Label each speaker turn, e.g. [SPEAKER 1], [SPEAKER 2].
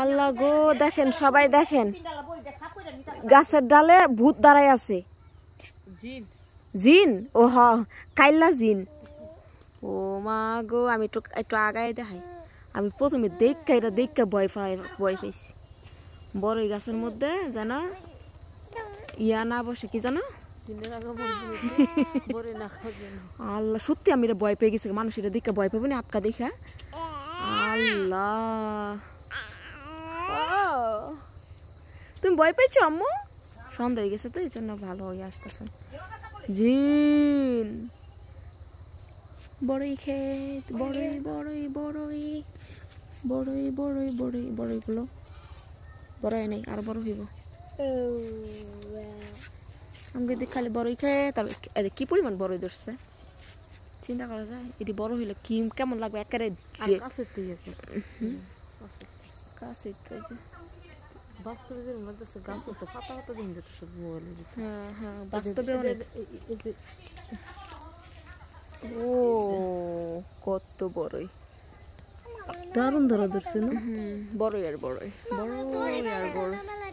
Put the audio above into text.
[SPEAKER 1] আল্লাহ গো দেখেন সবাই দেখেন গাছের ডালে ভূত দাঁড়ায় আছে জিন ও হ কাইল্লা জিন ও মা গো আমি একটু একটু আগায় দেখাই আমি প্রথমে দেখা এটা দেখা ভয় পাই ভয় পাইছি বড়ই গাছের মধ্যে যেন ইয়া না বসে কি জানো আল্লাহ সত্যি আমি এটা ভয় পেয়ে গেছি মানুষ এটা দেখা ভয় পাবো না আটকা দেখা আল্লাহ তুমি ভয় পাইছো আম্মু সন্ধ্যা হয়ে গেছে তো এই জন্য ভালো হয়ে আসতেছেন জিন বড়ই খেত বড়ই বড়ই বড়ই বড়ই বড়ই বড়ই বড়ইগুলো বড়ই নেই আর বড় হইব আমাকে দেখ খালি বড়ই খেয়ে তারপর কি পরিমাণ বড়ই ধরছে চিন্তা করা যায় এটি বড় হইলে কি কেমন লাগবে একেবারে কাছে কাছে বাস্তবের মধ্যে মাদ্রাসা গাছ তো পাতা পাতা দিন যেত সব বলে হ্যাঁ হ্যাঁ বাস্তবে অনেক ও কত বড়ই দারুণ ধরা ধরছে না বড়ই আর বড়ই বড় আর বড়